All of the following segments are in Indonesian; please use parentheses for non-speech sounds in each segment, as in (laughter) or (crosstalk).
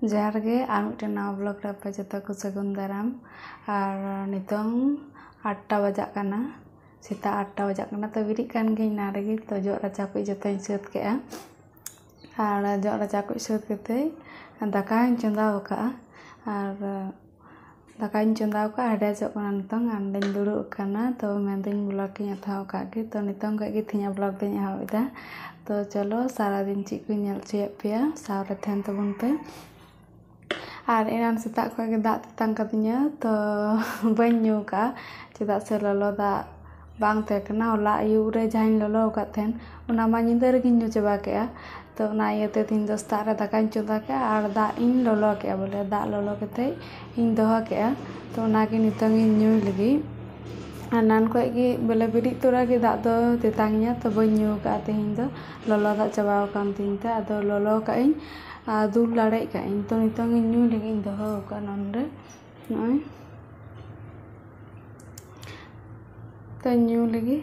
Jarge anu te na vlog ra pa jata ku sagun garam nitong atta wajak kana sita atta wajak kana to wiri kan ge ina rege to jo ra capu i jata in sut ke a har jo ra capu i sut ke te anta ka in chunda oka a har ta ka in kana nitong an den dulu oka na to menteng vlog ke nyata oka ke to nitong ka ge te nyata vlog te nyata oka jolo sara din cikunya cuyak pia sara ten to bung ar eram se ta ko ga ta tan to banyu ka ti ta se bang te kana ola i ure jain lo lo ka ten una ma nyin der gin ya. to na ye te tin do stara da kan chu da ke ar da in lo lo ke bole da lo lo te in do ke ya. to na ki ni tang in yo lagi anan ko ki bele bidi to ra to ti nya to banyu ka te hindu do lo lo da che ba ka tin te ado lo ka in ᱫᱩᱞ ᱞᱟᱲᱮᱡ ᱠᱟᱜ ᱟᱹᱧ ᱛᱚ ᱱᱤᱛᱚᱝ ᱤᱧ ᱧᱩ ᱞᱟᱹᱜᱤᱫ ᱤᱧ ᱫᱚᱦᱚ ᱟᱠᱟᱫᱼᱟ ᱱᱚᱰᱮ ᱱᱚᱜᱼᱚᱭ ᱛᱚ ᱧᱩ ᱞᱟᱹᱜᱤᱫ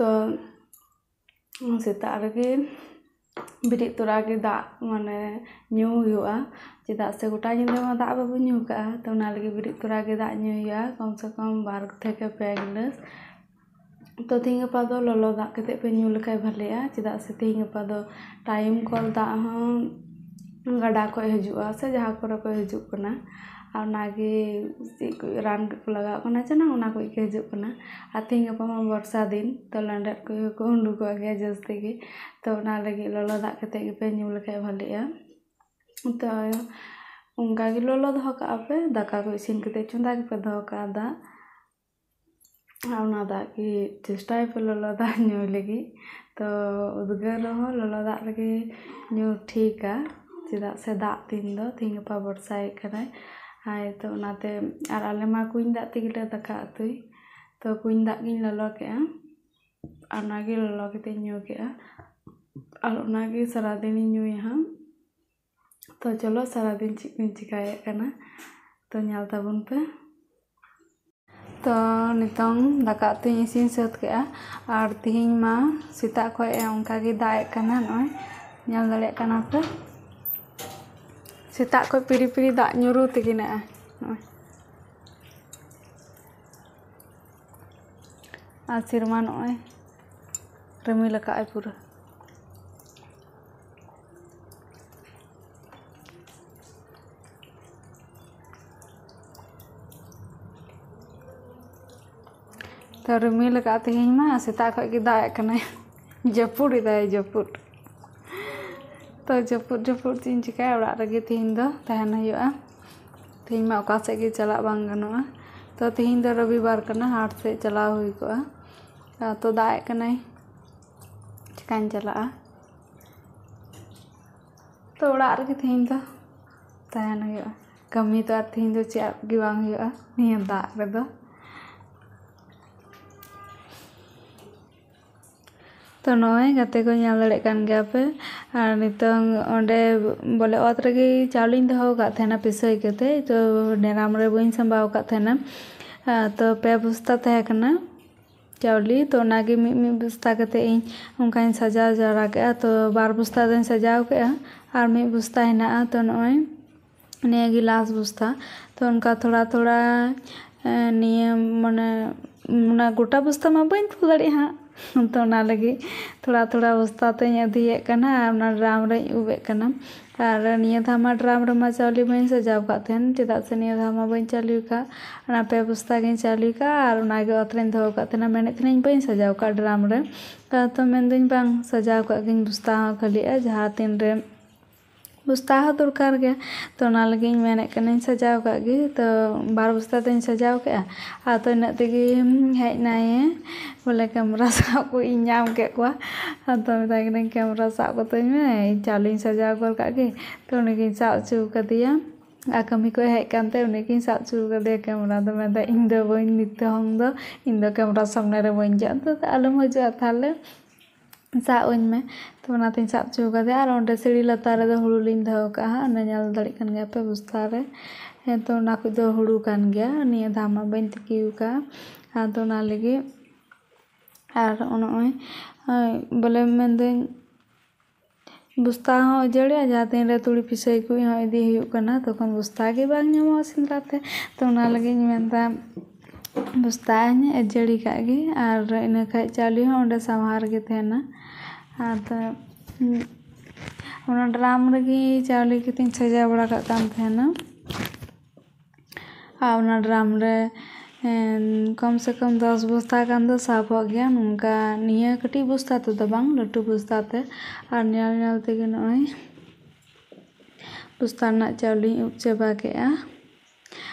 तो सेता बिरी तरा तो के दा माने नू चा से गोटा जिंदे दा बाबूका तो बिरी तरा तो के दा कम से कम बार पे ग्लस तो तीन गपा तो ललो दागे पे नू लेखा भले चा से तीन गपा तो टाइम कल दा हाँ, गाडा खजा से जहाँ कोई हजना रान लगा चेना हजना और तीन गपा बर्षा दिन तो लंडर को उड़ूक जस्ते जस्ती तो लोलो दागे जम लेख भले तो उनका लोलो दापे दाका को इसी कर चुंदा के दा दाग के चेष्टा पे लोलो दागे तो उदगर लोलो दागे ठीक चेदा से दा तीन दिन गपा बर्षा Hai to nate ar alema kuin dak tigila taka tu. to kuin dak gin lalo ke ya. Ar nagi lalo ke tenyu ke ya. Ar nagi saradin nyu ya to Tu jolo saradin cik min cikaya kana. to nyal tabun pe. Tu nitong taka tu isin set ke ya. Ar tihin ma sita ko ya ongka gi dak kana noy. Nyal dalek kana pe si tak kok piri-piri tak nyuruh tikina asir ah. ah, mano eh remi lekak pura remi leka hati mah, si tak kok kita kena itu (laughs) kita jepur. तो जपुद जपुद चीन चेक तेहन तहन तेहन में चला बांगा तो तेहन रविवार हाट से चला हुई को तो दाकना चिका चला तो तेहन तहन कमी तो तेहन चेक दाग रहा तो नाते को नाम दापे और नित बोले अतर चावल दोहोना पिसाईकते तो नाम बी सामना तो पे बस्ता थे चाउली तो बस्ता उनका सजा जारा के तो बार बस्ता सजाव के और मी बस्ता हे तो नए गिलास बस्ता तो उनका थोड़ा थोड़ा नहीं मैं गोटा बस्ता में बी थो दें हाँ ᱛᱚ ᱚᱱᱟ ᱞᱟᱹᱜᱤᱫ ᱛᱷᱚᱲᱟ ᱛᱷᱚᱲᱟ ᱵᱚᱥᱛᱟ ᱛᱤᱧ ᱟᱹᱫᱷᱤᱭᱮᱫ ᱠᱟᱱᱟ ᱟᱨ ᱚᱱᱟ ᱰᱨᱟᱢ ᱨᱤᱧ ᱩᱵᱮᱫ ᱠᱟᱱᱟ ᱟᱨ ᱱᱤᱭᱟᱹ ᱫᱷᱟᱣ ᱢᱟ ᱰᱨᱟᱢ ᱨᱮᱢᱟ ᱪᱟᱣᱞᱮ ᱵᱟᱹᱧ ᱥᱟᱡᱟᱣ ᱠᱟᱜ ᱛᱟᱦᱮᱱ ᱪᱮᱫᱟᱜ ᱥᱮ ᱱᱤᱭᱟᱹ ᱫᱷᱟᱣ ᱢᱟ ᱵᱟᱹᱧ ᱪᱟᱹᱞᱩ ᱟᱠᱟᱫ ᱚᱱᱟ ᱯᱮ ᱵᱚᱥᱛᱟ ᱜᱤᱧ ᱪᱟᱹᱞᱩ ᱟᱠᱟᱫ ᱟᱨ ᱚᱱᱟᱜᱮ ᱚᱛᱨᱮᱧ ᱫᱚᱦᱚ ᱠᱟᱜ ᱛᱟᱦᱮᱱᱟ ᱢᱮᱱᱮᱫ ᱛᱟᱦᱮᱱᱤᱧ ᱵᱟᱹᱧ ᱥᱟᱡᱟᱣ ᱠᱟᱜ ᱰᱨᱟᱢ ᱨᱮ ᱛᱚ ᱢᱮᱱᱫᱟᱹᱧ ᱵᱟᱝ ᱥᱟᱡᱟᱣ ᱠᱟᱜ ᱜᱤᱧ ᱵᱚᱥᱛᱟ ᱦᱚᱸ ᱠᱷᱟᱹᱞᱤᱜᱼᱟ ᱡᱟᱦᱟᱸ ᱛᱤᱱ ᱨᱮ ᱵᱚᱥᱛᱟ ᱦᱚᱸ ᱫᱚᱨᱠᱟᱨ ᱜᱮ ᱛᱚ ᱚᱱᱟ ᱞᱟᱹᱜᱤᱫ ᱤᱧ ᱢᱮᱱᱮᱫ ᱠᱟᱹᱱᱟᱹᱧ ᱥᱟᱡᱟᱣ ᱠᱟᱜ ᱜᱮ ᱛᱚ ᱵᱟᱨ ᱵᱚᱥᱛᱟ ᱫᱚᱧ ᱥᱟᱡᱟᱣ ᱠᱮᱜᱼᱟ ᱟᱫᱚ ᱤᱱᱟᱹᱜ ᱛᱮᱜᱮ ᱦᱮᱡ ᱱᱟᱭᱮ ᱵᱚᱞᱮ ᱠᱮᱢᱨᱟ ᱥᱟᱵ ᱠᱚ ᱤᱧ ᱧᱟᱢ ᱠᱮᱫ ᱠᱚᱣᱟ ᱟᱫᱚ ᱢᱮᱛᱟᱭ ᱠᱟᱹᱱᱟᱹᱧ ᱠᱮᱢᱨᱟ ᱥᱟᱵ ᱠᱟᱹᱛᱤᱧ ᱢᱮ ᱪᱟᱣᱞᱮᱧ ᱥᱟᱡᱟᱣ ᱜᱚᱫ ᱠᱟᱜ ᱜᱮ ᱛᱚ ᱩᱱᱤᱜᱤᱧ ᱥᱟᱵ ᱦᱚᱪᱚ ᱠᱟᱫᱮᱭᱟ ᱟᱨ ᱠᱟᱹᱢᱤ ᱠᱚ ᱦᱮᱡ ᱠᱟᱱᱛᱮ ᱩᱱᱤᱜᱤᱧ ᱥᱟᱵ ᱦᱚᱪᱚ ᱠᱟᱫᱮᱭᱟ ᱠᱮᱢᱨᱟ ᱫᱚ ᱢᱮᱱᱫᱟ ᱤᱧ ᱫᱚ ᱵᱟᱹᱧ ᱱᱤᱛᱚᱝ ᱫᱚ ᱤᱧ ᱫᱚ ᱠᱮᱢᱨᱟ ᱥᱟᱢᱱᱮ ᱨᱮ ᱵᱟᱹᱧ ᱪᱟᱜᱼᱟ ᱛᱚ ᱟᱞᱚᱢ ᱦᱤᱡᱩᱜᱼᱟ ᱛᱟᱦᱚᱞᱮ साज में तो सब चुका और अंडे सीढ़ी लतार हूँ दौका दापे है तो हूँ गया दाम बी तिका तो बोले मन बस्ता हाँ उजड़े जहाँ तीन तुड़ी पिसई को तक बस्ता सेंद्राते तो लगे मनता बुस्ताजी और इन खा चाली अंत सामारे थेना ड्राम चाली को सजा बड़ा थेना ड्राम कम से कम दस बस्ता कान साफ गया नौका निटी बस्ता लटू बस्ता नलते नुस्ता चाली उप चाबा के आ।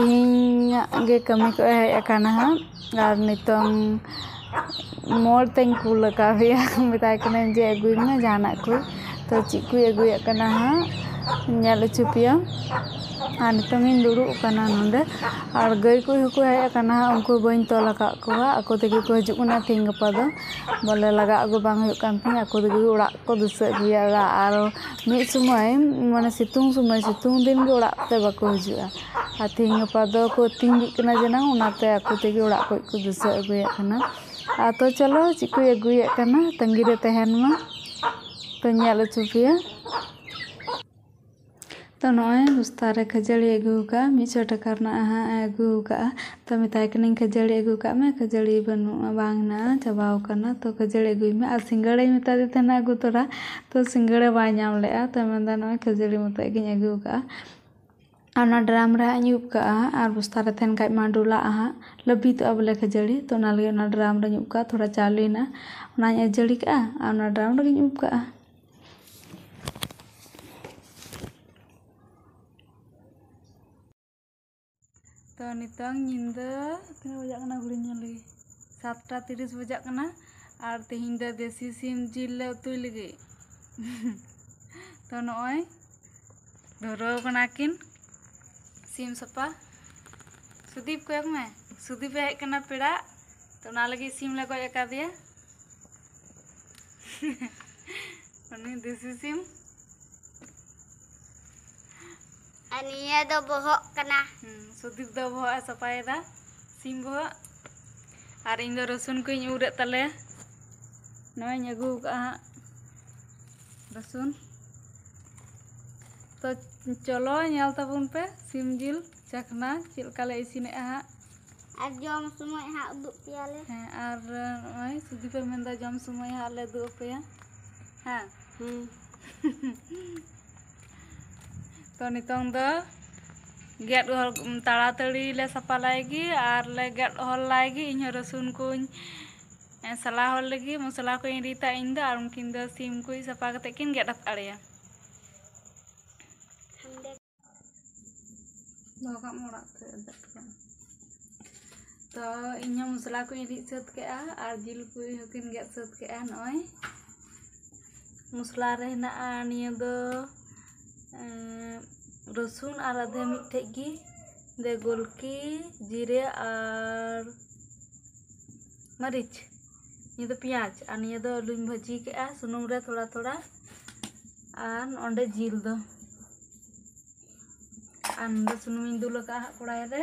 तीहे कमी को हेकना और नितों मोड़ते कुल मतन जे अगुमे जाना को तो चीज अगुक हाँ चुपिया ᱟᱨ ᱱᱤᱛᱚᱝ ᱤᱧ ᱫᱩᱲᱩᱵ ᱟᱠᱟᱱᱟ ᱱᱚᱰᱮ ᱟᱨ ᱜᱟᱹᱭ ᱠᱚ ᱦᱚᱸᱠᱚ ᱦᱮᱡ ᱟᱠᱟᱱᱟ ᱩᱱᱠᱩ ᱵᱟᱹᱧ ᱛᱚᱞ ᱟᱠᱟᱫ ᱠᱚᱣᱟ ᱟᱠᱚ ᱛᱮᱜᱮ ᱠᱚ ᱦᱤᱡᱩᱜ ᱠᱟᱱᱟ ᱛᱮᱦᱮᱧ ᱜᱟᱯᱟ ᱫᱚ ᱵᱚᱞᱮ ᱞᱟᱜᱟ ᱟᱹᱜᱩ ᱵᱟᱝ ᱦᱩᱭᱩᱜ ᱠᱟᱱ ᱛᱤᱧᱟᱹ ᱟᱠᱚ ᱛᱮᱜᱮ ᱚᱲᱟᱜ ᱠᱚ ᱫᱩᱥᱟᱹᱜ ᱜᱮᱭᱟ ᱚᱲᱟᱜ ᱟᱨ ᱢᱤᱫ ᱥᱚᱢᱚᱭ ᱢᱟᱱᱮ ᱥᱤᱛᱩᱝ ᱥᱚᱢᱚᱭ ᱥᱤᱛᱩᱝ ᱫᱤᱱ ᱜᱮ ᱚᱲᱟᱜ ᱛᱮ ᱵᱟᱠᱚ ᱦᱤᱡᱩᱜᱼᱟ ᱟᱨ ᱛᱮᱦᱮᱧ ᱜᱟᱯᱟ ᱫᱚᱠᱚ ᱟᱹᱛᱤᱧ ᱠᱟᱱᱟ ᱡᱮᱱᱚ ᱚᱱᱟᱛᱮ ᱟᱠᱚ ᱛᱮᱜᱮ ᱚᱲᱟᱜ ᱠᱷᱚᱡ ᱠᱚ ᱫᱩᱥᱟᱹ ᱟᱹᱜᱩᱭᱮᱫ ᱠᱟᱱᱟ ᱟᱨ ᱛᱚ ᱪᱚᱞᱚ ᱪᱮᱫ ᱠᱚᱭ ᱟᱹᱜᱩᱭᱮᱫ ᱠᱟᱱᱟ ᱛᱟᱺᱜᱤ ᱨᱮ ᱛᱟᱦᱮᱱ ᱢᱟ ᱛᱚ ᱧᱮᱞ ᱦᱚᱪᱚ ᱯᱮᱭᱟ tonoe bustare kajali eguka micota karna aha eguka tami taikening kajali eguka me kajali banu bangna cabau karna to kajali egui me asinggale imita di tena gutora to singgale banyam lea tami tano kajali muta egin eguka ana drama ra nyup ka ar bustare ten kai mandula aha lebih tu abule kajali to nalgi ona drama ra nyup ka thora calina ona nyajali ka ana drama ra nyup ka तो नितंग निंदा कितना बजा करना गुड़ी नली सातटा तिरिस बजा करना और तेहन दे देसी सिम जिल ले उतुई लगे तो नॉय धरो करना किन सिम सपा सुदीप को एक में सुदीप है करना पेड़ा तो ना लगी सिम लगा एक दिया देसी सिम अनिया तो बहुत करना sudik da bo asa pae da sim bo ar rasun ko in urat tale noy nyagu ka rasun to colo nyal ta pe sim cakna cil kale isine aha ar jom sumoy ha duk piale ha ar noy sudip pe menda jom sumoy ha le duk pe ha ya. ha hmm (laughs) Tony Tong get hol tala tali le sapa lagi ar le get hol lagi inyo rasun kun eh, salah hol lagi musalah ko yang dita inda arum kinda sim ku sapa kate kin get at alia Bapak mau rakyat Toh inya musalah ku yang dita ke ah Arjil ku yang get set ke ah noy Musalah rehna aniyo do Eh রসুন আর আদা মিঠে কি দে গুলকি জিরে আর মরিচ নিদো পیاز আর নিয়া দ আলু ভাজি কেয়া সুনুম রে থোড়া থোড়া আর ওন্ডে জিল দ আর রসুন উইন দু লকা হ কোড়ায় রে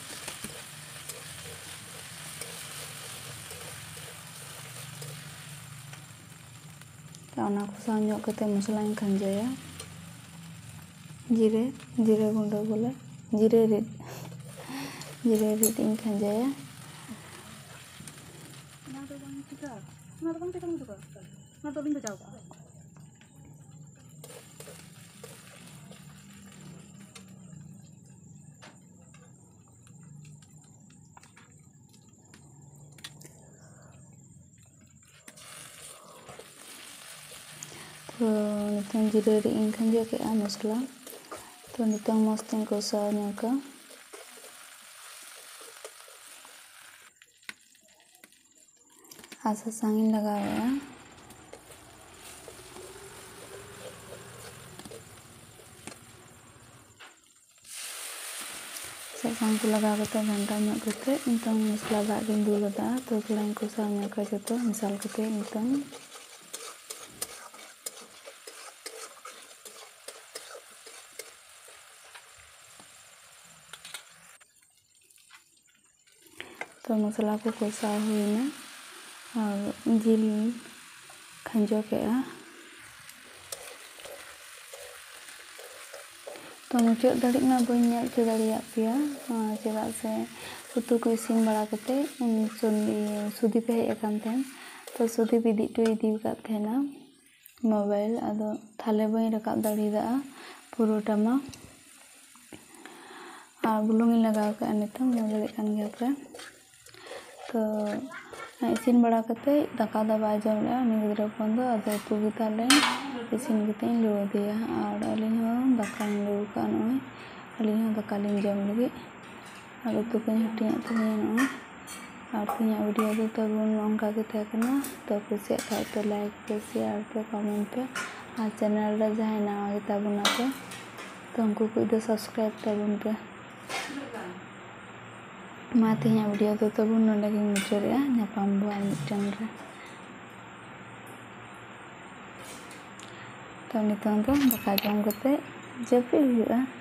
karena aku sanjok ketemu selain kanja ya jire jire gundo gula jire rit (laughs) jire rit ing kanja ya nato bang kita nato bang kita mau juga nato bang kita jawab nitong jidariin kan dia ke anos lang ito nitong masting ko sa niya ka asa sangin lagawa ya sa sang ko lagawa ito ganda niya kasi nitong mas lagawin dulo ta ito kailangan ko sa misal kasi nitong तो मसाला ᱠᱚ ᱠᱚᱥᱟᱣ ᱦᱩᱭᱱᱟ ᱟᱨ ᱡᱤᱞ ᱠᱷᱟᱸᱡᱚ ᱠᱮᱜᱼᱟ ᱛᱚ ᱢᱩᱪᱟᱹᱫ ᱫᱷᱟᱹᱨᱤᱡ ᱢᱟ ᱵᱟᱹᱧ ᱧᱮᱞ ᱦᱚᱪᱚ ᱫᱟᱲᱮᱭᱟᱜ ᱯᱮᱭᱟ ᱪᱮᱫᱟᱜ ᱥᱮ ᱩᱛᱩ ᱠᱚ ᱤᱥᱤᱱ ᱵᱟᱲᱟ ᱠᱟᱛᱮᱫ ᱥᱩᱫᱤᱯ ᱦᱮᱡ ᱟᱠᱟᱱ ᱛᱟᱦᱮᱱ ᱛᱚ ᱥᱩᱫᱤᱯ ᱤᱫᱤ ᱦᱚᱴᱚᱭ ᱤᱫᱤ ᱟᱠᱟᱫ ᱛᱟᱦᱮᱱᱟ ᱢᱳᱵᱟᱭᱤᱞ ᱟᱫᱚ ᱛᱟᱦᱞᱮ ᱵᱟᱹᱧ ᱨᱟᱠᱟᱵ ᱫᱟᱲᱮᱭᱟᱫᱟ ᱯᱩᱨᱟᱹᱴᱟ ᱢᱟ ᱟᱨ ᱵᱩᱞᱩᱝ ᱤᱧ ᱞᱟᱜᱟᱣ ᱠᱟᱜᱼᱟ ᱱᱤᱛᱚᱝ ᱧᱮᱞ ᱫᱟᱲᱮᱭᱟᱜ ᱠᱟᱱ ᱜᱮᱭᱟ ᱯᱮ કે આ સિન બડા કાતે ટકા દવા જોને નિદરા પંદો આતો બી કાલે સિન ગત જો દિયા આડેલી હો બકાંગુર કા નો આલી હો બકાલી જોનેગી આ ગોકું હટીયા તને નો આર તિયા વિડિયો જો તો ઓન કા કે થકમા તો કુછે થા તો લાઈક કે શેર કે કમેન્ટ કે આ ચેનલ રે જાય ના તો ઓન કા તો કોઈ દો સબસ્ક્રાઇબ તબન તો matinya beliau tuh bunuh lagi mencur ya nyapam buan chandra tahun itu untuk bakal jangkut ya jepit juga ya.